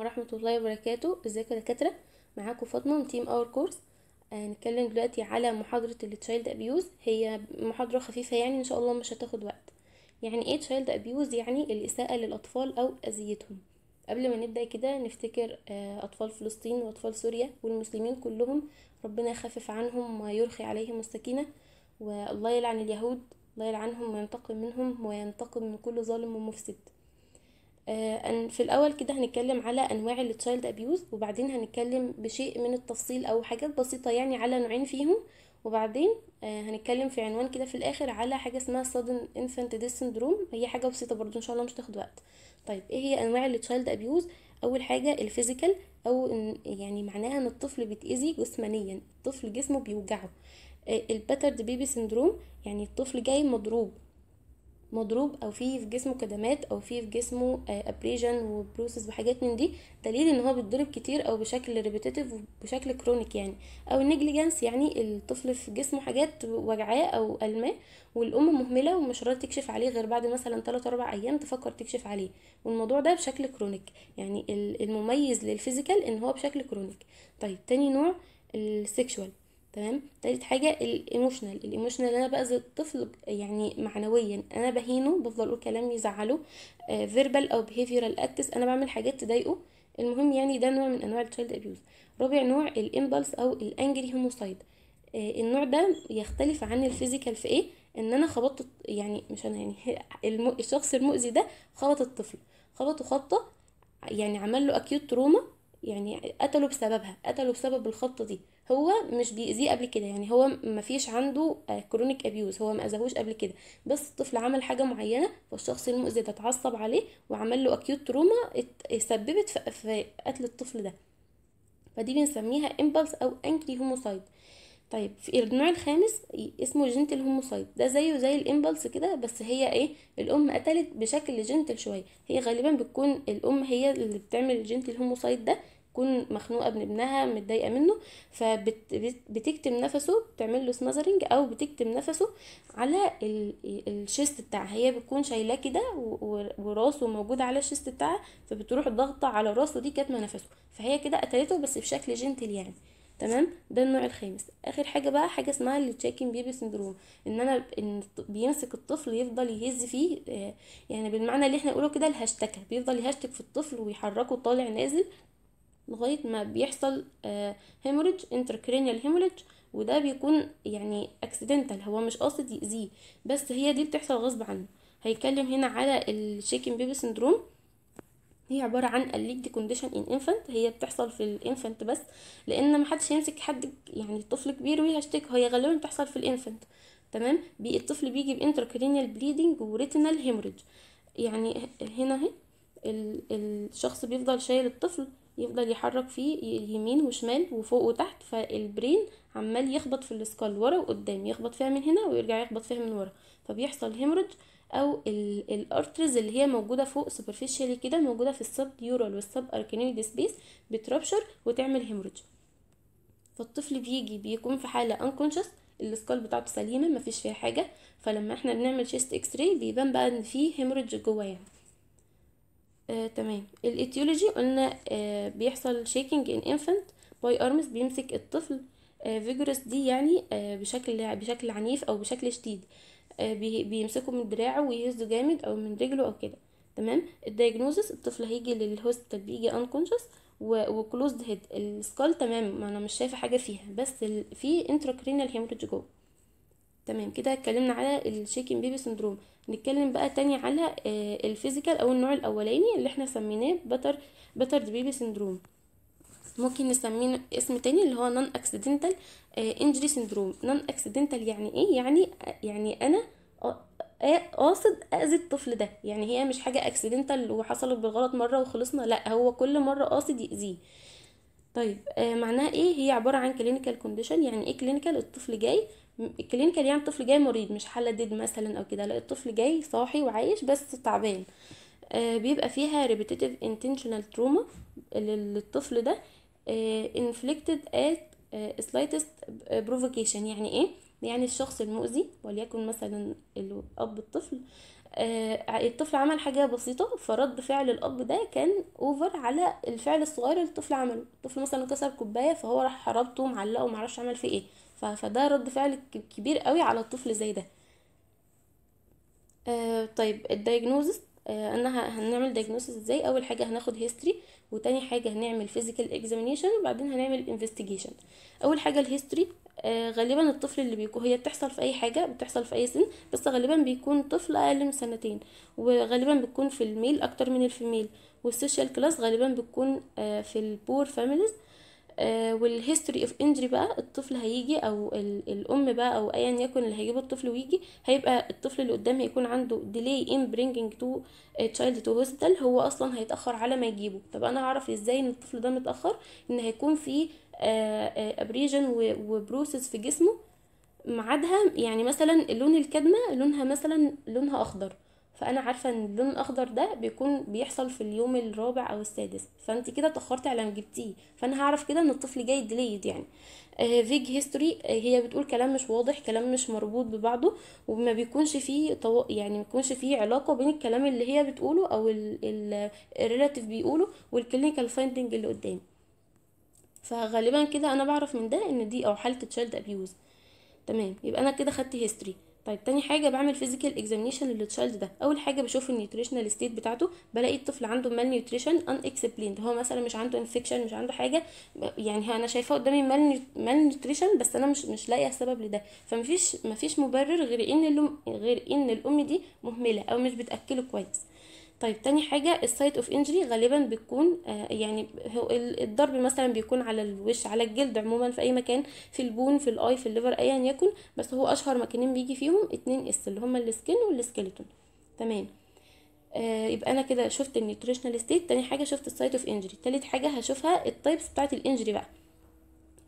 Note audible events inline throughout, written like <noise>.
ورحمة الله وبركاته ازيكم يا دكاترة معاكم فاطمة من تيم اور كورس هنتكلم دلوقتي على محاضرة التشايلد ابيوز هي محاضرة خفيفة يعني ان شاء الله مش هتاخد وقت يعني ايه تشايلد ابيوز يعني الاساءة للاطفال او اذيتهم قبل ما نبدأ كده نفتكر آه، اطفال فلسطين واطفال سوريا والمسلمين كلهم ربنا يخفف عنهم ويرخي عليهم السكينة والله يلعن اليهود الله يلعنهم وينتقم منهم وينتقم من كل ظالم ومفسد آه، في الاول كده هنتكلم على انواع التشايلد ابيوز وبعدين هنتكلم بشيء من التفصيل او حاجات بسيطه يعني على نوعين فيهم وبعدين آه، هنتكلم في عنوان كده في الاخر على حاجه اسمها sudden infant death syndrome هي حاجه بسيطه برضو ان شاء الله مش تاخد وقت طيب ايه هي انواع التشايلد ابيوز اول حاجه الفيزيكال او يعني معناها ان الطفل بيتاذي جسمانيا الطفل جسمه بيوجعه الباترد بيبي سندروم يعني الطفل جاي مضروب مضروب او في في جسمه كدمات او في في جسمه ابريجن آه، وبروسس وحاجات من دي دليل ان هو بيتضرب كتير او بشكل ريبيتيتيف وبشكل كرونيك يعني او النيجليجنس يعني الطفل في جسمه حاجات وجعاه او الماه والام مهمله ومش راضيه تكشف عليه غير بعد مثلا 3 4 ايام تفكر تكشف عليه والموضوع ده بشكل كرونيك يعني المميز للفيزيكال ان هو بشكل كرونيك طيب تاني نوع السيكشوال تمام تالت حاجة الايموشنال الايموشنال انا باذي الطفل يعني معنويا انا بهينه بفضل اقول كلام يزعله فيربال آه، او بيهيفيرال اكتس انا بعمل حاجات تضايقه المهم يعني ده نوع من انواع التشايلد ابيوز رابع نوع الامبلس او الانجري آه، هوموسايد النوع ده يختلف عن الفيزيكال في ايه ان انا خبطت يعني مش انا يعني <laughs> الشخص المؤذي ده خبط الطفل خبطه خبطه يعني عمل له اكيوت تروما يعني قتله بسببها قتله بسبب الخبطه دي هو مش بيأذيه قبل كده يعني هو مفيش عنده كرونيك آه، ابيوز هو ما اذاهوش قبل كده بس الطفل عمل حاجه معينه فالشخص المؤذي ده اتعصب عليه وعمل له اكيوت تروما سببت في قتل الطفل ده فدي بنسميها امبلس او انكري هوموسايد طيب في النوع الخامس اسمه جنتل هوموسايد ده زيه زي الامبلس كده بس هي ايه الام قتلت بشكل جنتل شويه هي غالبا بتكون الام هي اللي بتعمل الجنتل هوموسايد ده تكون مخنوقه من ابنها متضايقه منه فبتكتم نفسه بتعمل له سماذرنج او بتكتم نفسه على الشيست بتاعها هي بتكون شايلاه كده وراسه موجود على الشيست بتاعها فبتروح ضاغطه على راسه دي كاتمه نفسه فهي كده قتلته بس بشكل جنتل يعني تمام ده النوع الخامس اخر حاجه بقى حاجه اسمها التشيكن بيبي سندروم ان انا ان بيمسك الطفل يفضل يهز فيه آه، يعني بالمعنى اللي احنا نقوله كده الهاشتاج بيفضل يهاشتك في الطفل ويحركه طالع نازل لغايه ما بيحصل هيموريج انتركرينيال هيموريج وده بيكون يعني اكسيدنتال هو مش قاصد يأذيه بس هي دي بتحصل غصب عنه هيتكلم هنا على الشيكن بيبي سندروم هي عبارة عن الليد كونديشن ان انفنت هي بتحصل في الانفنت بس لان محدش يمسك حد يعني طفل كبير ويهشتكه هي غالبا بتحصل في الانفنت تمام بي الطفل بيجي بانتركرينيال بليدنج وريتينال هيموريج يعني هنا اهي الشخص بيفضل شايل الطفل يفضل يحرك فيه يمين وشمال وفوق وتحت فالبرين عمال يخبط في السكال ورا وقدام يخبط فيها من هنا ويرجع يخبط فيها من ورا فبيحصل هيمرج او الارترز اللي هي موجوده فوق سوبرفيشالي كده موجوده في السب ديورال والسب اركينويد سبيس بتربشر وتعمل هيمرج فالطفل بيجي بيكون في حاله انكونشس السكال بتاعته سليمه مفيش فيها حاجه فلما احنا بنعمل شيست اكس راي بيبان بقى ان في هيمرج جوه يعني آه، تمام الاتيولوجي قلنا آه بيحصل شيكينج ان انفنت باي ارمز بيمسك الطفل آه فيجورس دي يعني آه بشكل بشكل عنيف او بشكل شديد آه بيمسكه من دراعه ويهزه جامد او من رجله او كده تمام الدايجنوزس الطفل هيجي للهوست بيجي انكونشس وكلوزد هيد السكال تمام ما انا مش شايفه حاجه فيها بس في انتروكرينال هيموريدج جوه تمام كده اتكلمنا على الشيكن بيبي سندروم نتكلم بقى تاني على الفيزيكال آه، او النوع الاولاني اللي احنا سميناه بتر بتر بيبي سندروم ممكن نسميه اسم تاني اللي هو نون اكسيدنتال انجري سندروم نون اكسيدنتال يعني ايه يعني يعني انا آه، قاصد اذي الطفل ده يعني هي مش حاجه اكسيدنتال وحصلت بالغلط مره وخلصنا لا هو كل مره قاصد ياذيه طيب آه معناها ايه هي عباره عن كلينيكال كونديشن يعني ايه كلينيكال الطفل جاي آه الكلينيكال يعني الطفل جاي مريض مش حالة ديد مثلا او كده لا الطفل جاي صاحي وعايش بس تعبان آه بيبقى فيها repetitive انتشنال تروما للطفل ده انفليكتد آه، inflicted at بروفوكيشن آه، slightest provocation يعني ايه يعني الشخص المؤذي وليكن مثلا الاب الطفل آه الطفل عمل حاجة بسيطة فرد فعل الأب ده كان أوفر على الفعل الصغير اللي الطفل عمله الطفل مثلا كسر كوباية فهو راح حربته معلقه ومعرفش عمل فيه ايه فده رد فعل كبير قوي على الطفل زي ده آه، طيب الدايجنوزس آه، انا هنعمل دايجنوزس ازاي اول حاجه هناخد هيستوري وتاني حاجه هنعمل فيزيكال اكزامينشن وبعدين هنعمل انفستيجيشن اول حاجه الهيستوري آه، غالبا الطفل اللي بيكون هي بتحصل في اي حاجه بتحصل في اي سن بس غالبا بيكون طفل اقل من سنتين وغالبا بتكون في الميل اكتر من الفيميل والسوشيال كلاس غالبا بتكون في البور فاميليز والهيستوري اوف انجري بقى الطفل هيجي او الام بقى او ايا يكن اللي هيجيب الطفل ويجي هيبقى الطفل اللي قدام هيكون عنده ديلي ان برينجينج تو تشايلد تو هوستل هو اصلا هيتاخر على ما يجيبه طب انا اعرف ازاي ان الطفل ده متاخر ان هيكون في ابريجن آه، آه، وبروسس في جسمه ميعادها يعني مثلا لون الكدمه لونها مثلا لونها اخضر فانا عارفه ان اللون الاخضر ده بيكون بيحصل في اليوم الرابع او السادس فانت كده اتاخرتي على ما جبتيه فانا هعرف كده ان الطفل جاي ديليد يعني آه، فيج هيستوري آه، هي بتقول كلام مش واضح كلام مش مربوط ببعضه وما بيكونش فيه طو... يعني ما بيكونش فيه علاقه بين الكلام اللي هي بتقوله او الريلاتيف بيقوله والكلينيكال فايندنج اللي قدامي فغالبا كده انا بعرف من ده ان دي او حاله تشايلد ابيوز تمام يبقى انا كده خدت هيستوري طيب تاني حاجه بعمل فيزيكال اكزامينشن للتشايلد ده اول حاجه بشوف النيوتريشنال ستيت بتاعته بلاقي الطفل عنده مال نيوتريشن ان اكسبليند هو مثلا مش عنده انفكشن مش عنده حاجه يعني انا شايفاه قدامي مال مال نيوتريشن بس انا مش مش لاقيه السبب لده فمفيش مفيش مبرر غير ان غير ان الام دي مهمله او مش بتاكله كويس طيب تاني حاجة السايت اوف انجري غالبا بتكون آه، يعني هو الضرب مثلا بيكون على الوش على الجلد عموما في اي مكان في البون في الاي في الليفر ايا يكن بس هو اشهر مكانين بيجي فيهم اتنين اس اللي هما السكن والسكيلتون تمام آه يبقى انا كده شفت النيوتريشنال ستيت تاني حاجه شفت السايت اوف انجري تالت حاجه هشوفها التايبس بتاعه الانجري بقى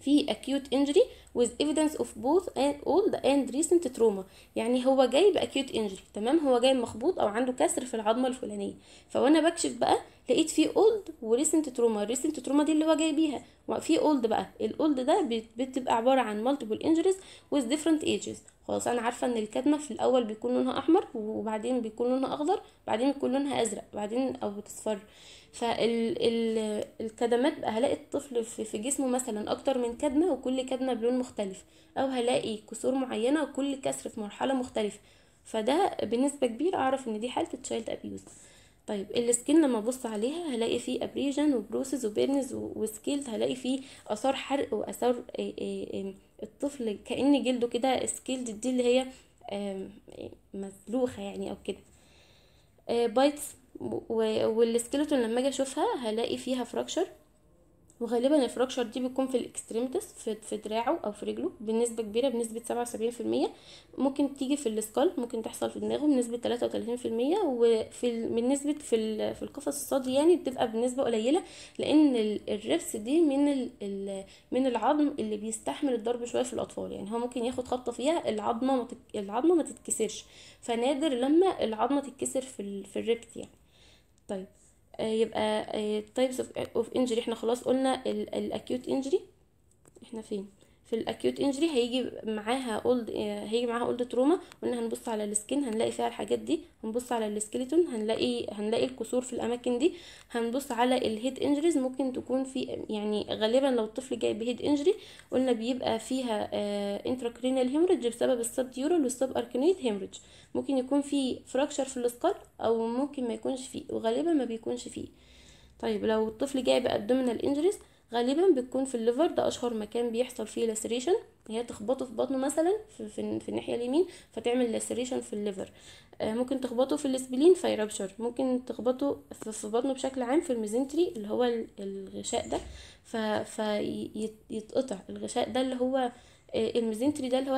في اكيوت انجري with evidence of both and old and recent trauma يعني هو جاي باكيوت انجري تمام هو جاي مخبوط او عنده كسر في العظمه الفلانيه فوانا بكشف بقى لقيت في اولد وريسنت تروما الريسنت تروما دي اللي هو جاي بيها وفي اولد بقى الاولد ده بتبقى عباره عن مالتيبل انجريز with different ages خلاص انا عارفه ان الكدمه في الاول بيكون لونها احمر وبعدين بيكون لونها اخضر بعدين بيكون لونها ازرق بعدين او بتصفر فالكدمات بقى هلاقي الطفل في جسمه مثلا اكتر من كدمه وكل كدمه بلون مختلف أو هلاقي كسور معينة وكل كسر في مرحلة مختلفة فده بنسبة كبيرة أعرف إن دي حالة تشايلد أبيوز طيب السكين لما ابص عليها هلاقي فيه ابريجن وبروسز وبيرنز وسكيلز هلاقي فيه اثار حرق واثار الطفل كان جلده كده سكيلد دي اللي هي مسلوخه يعني او كده بايتس والسكيلتون لما اجي اشوفها هلاقي فيها فراكشر وغالبا الفراكشر دي بتكون في الاكستريمتس في, في دراعه او في رجله بنسبه كبيره بنسبه سبعة وسبعين في المية ممكن تيجي في السكال ممكن تحصل في دماغه بنسبه تلاتة وتلاتين في المية وفي من نسبه في في القفص الصدري يعني بتبقى بنسبه قليله لان الرفس دي من ال من العظم اللي بيستحمل الضرب شويه في الاطفال يعني هو ممكن ياخد خبطه فيها العظمه العظمه ما تتكسرش فنادر لما العظمه تتكسر في في يعني طيب آه، يبقى آه، types of injury احنا خلاص قلنا الاكيوت injury احنا فين في الاكيوت انجري هيجي معاها اولد آه، هيجي معاها اولد تروما قلنا هنبص على السكين هنلاقي فيها الحاجات دي هنبص على السكيلتون هنلاقي هنلاقي الكسور في الاماكن دي هنبص على الهيد انجريز ممكن تكون في يعني غالبا لو الطفل جاي بهيد انجري قلنا بيبقى فيها انتراكرينال آه، هيمرج بسبب السب ديورال والسب اركانيد هيمرج ممكن يكون في فراكشر في السكار او ممكن ما يكونش فيه وغالبا ما بيكونش فيه طيب لو الطفل جاي بابدومينال انجريز غالبا بتكون في الليفر ده اشهر مكان بيحصل فيه لاسريشن هي تخبطه في بطنه مثلا في, في, في الناحيه اليمين فتعمل لاسريشن في الليفر آه، ممكن تخبطه في الاسبلين فيربشر ممكن تخبطه في بطنه بشكل عام في الميزنتري اللي هو الغشاء ده فيتقطع الغشاء ده اللي هو آه، الميزنتري ده اللي هو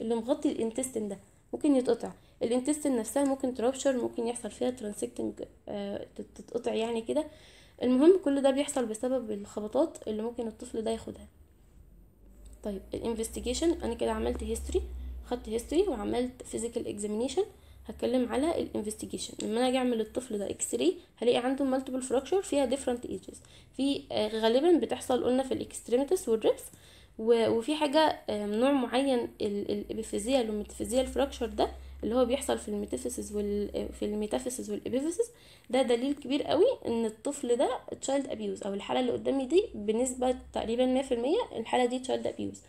اللي مغطي الانتستين ده ممكن يتقطع الانتستين نفسها ممكن ترابشر ممكن يحصل فيها آه، ترانسكتنج تتقطع يعني كده المهم كل ده بيحصل بسبب الخبطات اللي ممكن الطفل ده ياخدها طيب الانفستيجيشن انا كده عملت هيستوري خدت هيستوري وعملت فيزيكال اكزامينيشن هتكلم على الانفستيجيشن لما انا اجي اعمل الطفل ده اكس راي هلاقي عنده مالتيبل فراكشر فيها ديفرنت ايجز في آه، غالبا بتحصل قلنا في الاكستريمتس والريبس وفي حاجه آه، نوع معين الابيفيزيال والميتافيزيال فراكشر ده اللي هو بيحصل في الميتافيسز وال في الميتافيسز والابيفيسز ده دليل كبير قوي ان الطفل ده تشايلد ابيوز او الحاله اللي قدامي دي بنسبه تقريبا 100% الحاله دي تشايلد ابيوز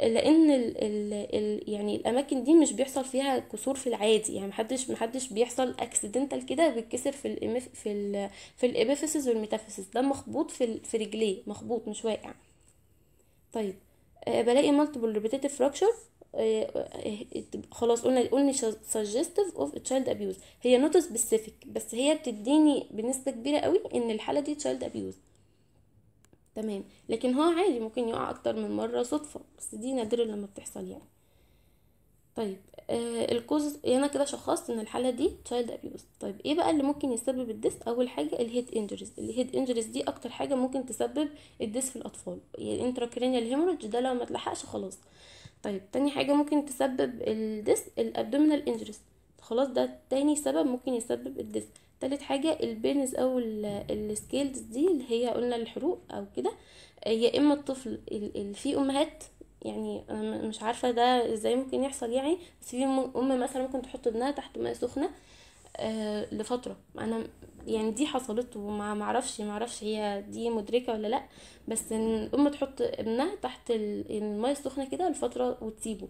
لان ال ال ال يعني الاماكن دي مش بيحصل فيها كسور في العادي يعني محدش محدش بيحصل اكسيدنتال كده بيتكسر في ال في ال في الابيفيسز والميتافيسز ده مخبوط في في رجليه مخبوط مش واقع طيب آه، بلاقي مالتيبل ريبيتيتيف فراكشر إيه، إيه، إيه، خلاص قلنا قلنا سجستيف اوف تشايلد ابيوز هي نوت سبيسيفيك بس هي بتديني بنسبة كبيرة قوي ان الحالة دي تشايلد ابيوز تمام لكن هو عادي ممكن يقع اكتر من مرة صدفة بس دي نادرة لما بتحصل يعني طيب آه الكوز يعني انا كده شخصت ان الحاله دي تشايلد ابيوز طيب ايه بقى اللي ممكن يسبب الدس اول حاجه الهيد انجريز الهيد انجريز دي اكتر حاجه ممكن تسبب الدس في الاطفال يعني الانتراكرينيال هيموريدج ده لو ما اتلحقش خلاص طيب تاني حاجة ممكن تسبب الديسك الابدومينال انجريس خلاص ده تاني سبب ممكن يسبب الديسك تالت حاجة البينز او السكيلز دي اللي هي قلنا الحروق او كده آه، يا اما الطفل اللي فيه امهات يعني انا مش عارفه ده ازاي ممكن يحصل يعني بس في ام مثلا ممكن تحط ابنها تحت ماء سخنه آه، لفتره انا يعني دي حصلت وما معرفش معرفش هي دي مدركه ولا لا بس ان الام تحط ابنها تحت الميه السخنه كده لفتره وتسيبه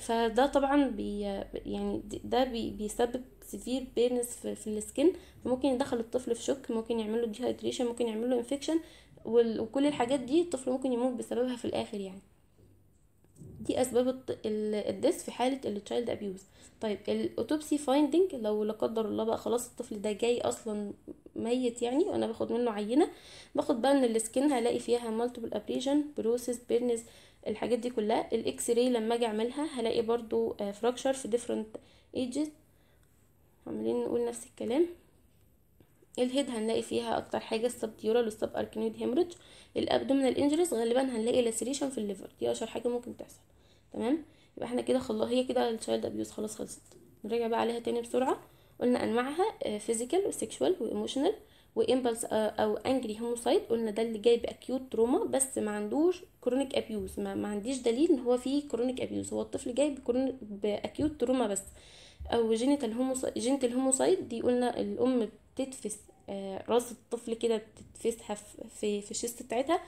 فده طبعا بي يعني ده بي بيسبب سيفير بيرنس في, في السكن ممكن يدخل الطفل في شوك ممكن يعمل له ديهايدريشن ممكن يعمل له انفكشن وكل الحاجات دي الطفل ممكن يموت بسببها في الاخر يعني دي اسباب الدس في حاله التشايلد ابيوز طيب الاوتوبسي فايندنج لو لا قدر الله بقى خلاص الطفل ده جاي اصلا ميت يعني وانا باخد منه عينه باخد بقى من السكين هلاقي فيها مالتيبل ابريشن بروسس بيرنز الحاجات دي كلها الاكس راي لما اجي اعملها هلاقي برضو فراكشر آه، في ديفرنت ايجز عمالين نقول نفس الكلام ايه الهيد هنلاقي فيها اكتر حاجه السبديورال والسب اركنويد هيمرج الابدومينال انجريز غالبا هنلاقي لاسريشن في الليفر دي اشهر حاجه ممكن تحصل تمام يبقى احنا كده خلاص هي كده التشايلد ابيوز خلاص خلصت نرجع بقى عليها تاني بسرعه قلنا انواعها فيزيكال وسيكشوال وايموشنال وامبلس او انجري هوموسايد قلنا ده اللي جاي باكيوت تروما بس ما عندوش كرونيك ابيوز ما, ما عنديش دليل ان هو فيه كرونيك ابيوز هو الطفل جاي باكيوت تروما بس او جينيتال هوموسايد جينيتال هوموسايد دي قلنا الام تتفس آه، راس الطفل كده بتتفسح في في الشيست بتاعتها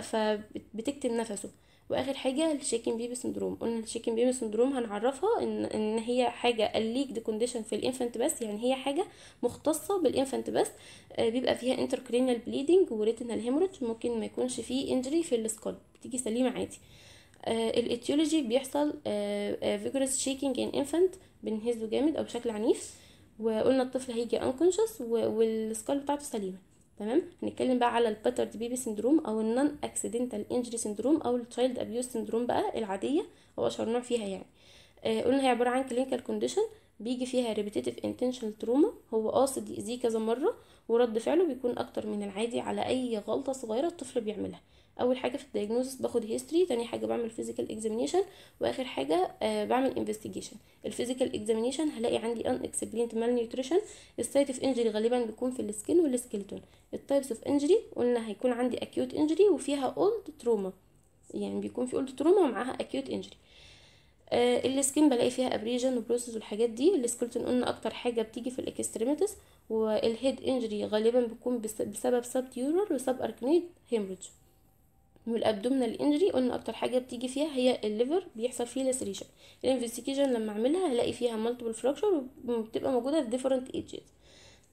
فبتكتم نفسه واخر حاجه الشيكن بيبي سندروم قلنا الشيكن بيبي سندروم هنعرفها ان ان هي حاجه الليك دي كونديشن في الانفانت بس يعني هي حاجه مختصه بالانفانت بس آه، بيبقى فيها انتركرينال بليدنج وريتينال هيموريج ممكن ما يكونش فيه انجري في السكول بتيجي سليمه عادي آه، الاتيولوجي بيحصل فيجرس شيكينج ان انفانت بنهزه جامد او بشكل عنيف وقلنا الطفل هيجي انكونشس والسكال بتاعته سليمه تمام هنتكلم بقى على الباترد بيبي سندروم او النون اكسيدنتال انجري سندروم او التشايلد ابيوز سندروم بقى العاديه او اشهر نوع فيها يعني آه قلنا هي عباره عن كلينيكال كونديشن بيجي فيها ريبيتيتيف انتنشنال تروما هو قاصد يأذيه كذا مره ورد فعله بيكون اكتر من العادي على اي غلطه صغيره الطفل بيعملها اول حاجه في الدايجنوزس باخد هيستوري تاني حاجه بعمل فيزيكال اكزامينشن واخر حاجه آه بعمل انفستيجيشن الفيزيكال اكزامينشن هلاقي عندي ان اكسبلينت مال نيوتريشن السايت اوف انجري غالبا بيكون في السكن والسكيلتون التايبس اوف انجري قلنا هيكون عندي اكيوت انجري وفيها اولد تروما يعني بيكون في اولد تروما ومعاها اكيوت انجري آه السكن بلاقي فيها ابريجن وبروسس والحاجات دي السكلتون قلنا اكتر حاجه بتيجي في الاكستريميتس والهيد انجري غالبا بيكون بسبب سب تيورال وسب اركنيد هيمرج والابدومينال انجري قلنا اكتر حاجه بتيجي فيها هي الليفر بيحصل فيه لاسريشن الانفستيجيشن لما اعملها هلاقي فيها مالتيبل فراكشر وبتبقى موجوده في ديفرنت ايجز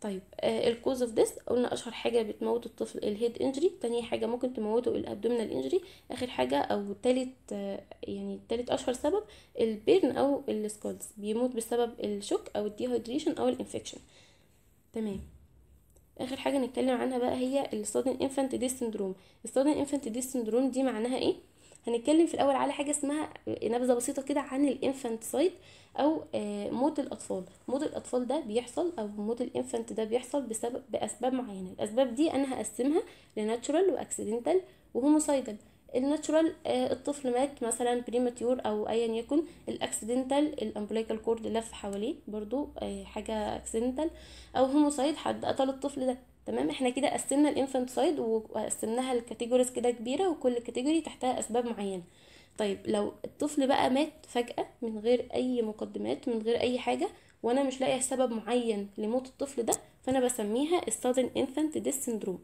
طيب الكوز اوف ذس قلنا اشهر حاجه بتموت الطفل الهيد انجري تاني حاجه ممكن تموته الابدومينال انجري اخر حاجه او تالت آه، يعني تالت اشهر سبب البيرن او السكولز بيموت بسبب الشوك او الديهايدريشن او الانفكشن تمام اخر حاجه نتكلم عنها بقى هي السودن انفانت دي سندروم السودن انفانت دي سندروم دي معناها ايه هنتكلم في الاول على حاجه اسمها نبذه بسيطه كده عن الانفانت سايد او آه، موت الاطفال موت الاطفال ده بيحصل او موت الانفانت ده بيحصل بسبب باسباب معينه الاسباب دي انا هقسمها لناتشورال واكسيدنتال وهوموسايدال الناتشورال آه، الطفل مات مثلا بريماتيور او ايا يكن الاكسيدنتال الامبليكال كورد لف حواليه برضو آه، حاجه اكسيدنتال او هوموسايد حد قتل الطفل ده تمام احنا كده قسمنا سايد وقسمناها لكاتيجوريز كده كبيره وكل كاتيجوري تحتها اسباب معينه طيب لو الطفل بقى مات فجأة من غير أي مقدمات من غير أي حاجة وأنا مش لاقيه سبب معين لموت الطفل ده فأنا بسميها السادن infant death syndrome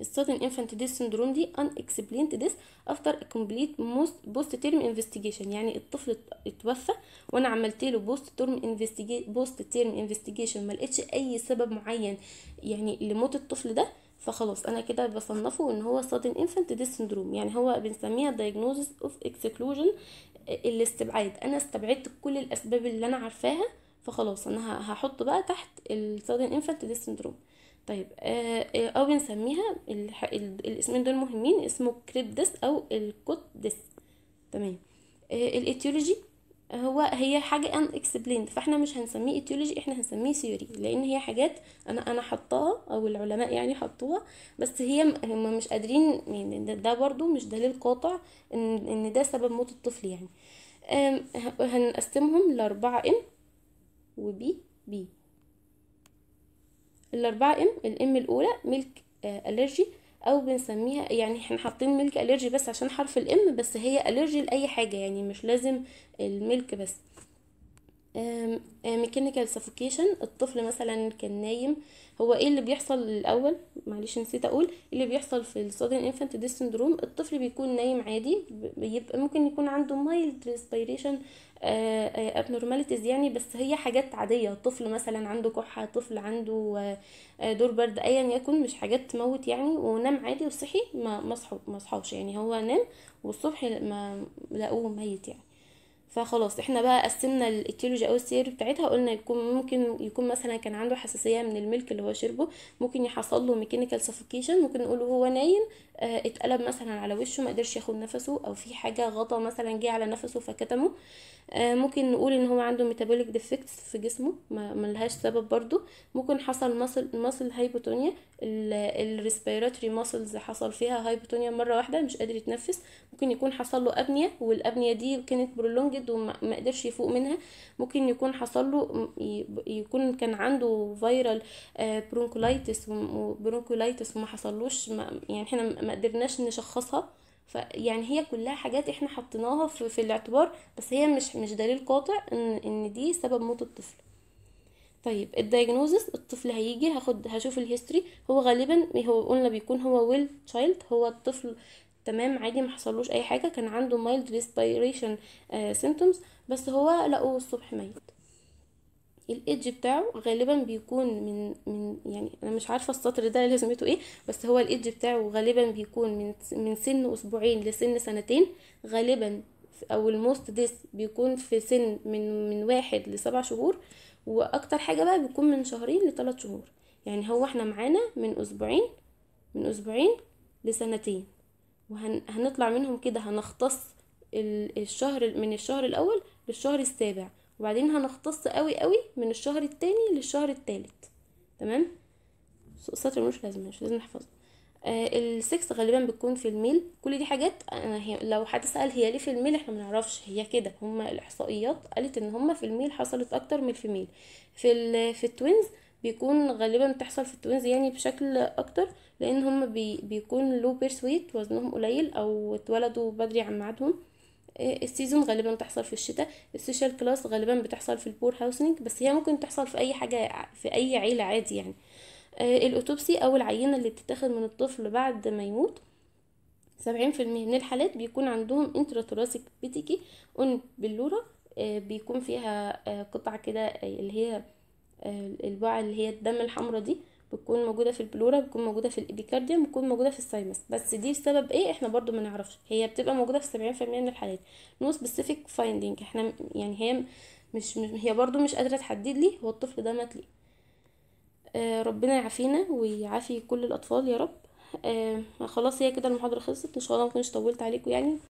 السودن infant death syndrome دي unexplained death after a complete most post term investigation يعني الطفل اتوفى وانا عملت له post term investigation post term investigation ما لقيتش اي سبب معين يعني لموت الطفل ده فخلاص انا كده بصنفه ان هو sudden infant death syndrome يعني هو بنسميها diagnosis of exclusion الاستبعاد انا استبعدت كل الاسباب اللي انا عارفاها فخلاص انا هحط بقى تحت السودن infant death syndrome طيب آه، آه، او بنسميها الاسمين دول مهمين اسمه كريبدس او الكوتدس تمام آه، الايتيولوجي هو هي حاجه ان اكسبليند فاحنا مش هنسميه ايتيولوجي احنا هنسميه ثيوري لان هي حاجات انا انا حطاها او العلماء يعني حطوها بس هي هم مش قادرين يعني ده برضو مش دليل قاطع ان ان ده سبب موت الطفل يعني هنقسمهم لاربعه ام وبي بي الأربعة ام الام الأولى ميلك ألرجي آه، أو بنسميها يعني احنا حاطين ميلك ألرجي بس عشان حرف الام بس هي ألرجي لأي حاجة يعني مش لازم الميلك بس ميكانيكال آه، سافوكيشن الطفل مثلا كان نايم هو ايه اللي بيحصل الاول معلش نسيت اقول إيه اللي بيحصل في السودن انفانت ديس سندروم الطفل بيكون نايم عادي بيبقى ممكن يكون عنده مايلد ريسبيريشن ابنورماليتيز يعني بس هي حاجات عاديه طفل مثلا عنده كحه طفل عنده آه، آه، دور برد ايا يكن مش حاجات تموت يعني ونام عادي وصحي ما مصحوش يعني هو نام والصبح ما لقوه ميت يعني فخلاص احنا بقى قسمنا الاتيولوجي او السير بتاعتها قلنا يكون ممكن يكون مثلا كان عنده حساسيه من الملك اللي هو شربه ممكن يحصل له ميكانيكال سفوكيشن ممكن نقول هو نايم اه اتقلب مثلا على وشه ما قدرش ياخد نفسه او في حاجه غطا مثلا جه على نفسه فكتمه اه ممكن نقول ان هو عنده ميتابوليك ديفكتس في جسمه ما ملهاش سبب برضو ممكن حصل مصل مصل هايبوتونيا الريسبيراتوري ماسلز حصل فيها هايبوتونيا مره واحده مش قادر يتنفس ممكن يكون حصل له ابنيه والابنيه دي كانت برولونج اتواجد وما قدرش يفوق منها ممكن يكون حصل له يكون كان عنده فيرال برونكولايتس وبرونكولايتس وما حصلوش يعني احنا ما قدرناش نشخصها فيعني هي كلها حاجات احنا حطيناها في, في الاعتبار بس هي مش مش دليل قاطع ان ان دي سبب موت الطفل طيب الدايجنوزس الطفل هيجي هاخد هشوف الهيستوري هو غالبا هو قلنا بيكون هو ويل تشايلد هو الطفل تمام عادي ما حصلوش اي حاجه كان عنده مايلد ريسبيريشن سيمتومز بس هو لقوه الصبح ميت الايدج بتاعه غالبا بيكون من من يعني انا مش عارفه السطر ده <laughs> لازمته ايه بس هو الايدج بتاعه غالبا بيكون من من سن اسبوعين لسن سنتين غالبا او الموست ديس بيكون في سن من من واحد لسبع شهور واكتر حاجه بقى بيكون من شهرين لثلاث شهور يعني هو احنا معانا من اسبوعين من اسبوعين لسنتين وهنطلع منهم كده هنختص الشهر من الشهر الاول للشهر السابع وبعدين هنختص قوي قوي من الشهر التاني للشهر التالت تمام سطر ملوش لازمه مش لازم نحفظه آه السكس غالبا بتكون في الميل كل دي حاجات أنا آه، هي لو هتسال هي ليه في الميل احنا منعرفش هي كده هما الاحصائيات قالت ان هما في الميل حصلت اكتر من الفيميل في في التوينز بيكون غالبا بتحصل في التوينز يعني بشكل اكتر لان هم بي بيكون لو بيرسويت وزنهم قليل او اتولدوا بدري عن ميعادهم آه، السيزون غالبا بتحصل في الشتاء السوشيال كلاس غالبا بتحصل في البور هاوسنج بس هي ممكن تحصل في اي حاجه في اي عيله عادي يعني آه، الاوتوبسي او العينه اللي بتتاخد من الطفل بعد ما يموت سبعين في المية من الحالات بيكون عندهم انترا توراسيك بيتيكي اون باللورة آه، بيكون فيها قطع كده اللي هي البقع اللي هي الدم الحمراء دي بتكون موجوده في البلورا بتكون موجوده في الابيكارديوم بتكون موجوده في السايمس بس دي بسبب ايه احنا برضو ما نعرفش هي بتبقى موجوده في 70% من الحالات نو سبيسيفيك فايندينج احنا يعني هي مش, هي برضو مش قادره تحدد لي هو الطفل ده مات ليه آه ربنا يعافينا ويعافي كل الاطفال يا رب آه خلاص هي كده المحاضره خلصت ان شاء الله ما طولت عليكم يعني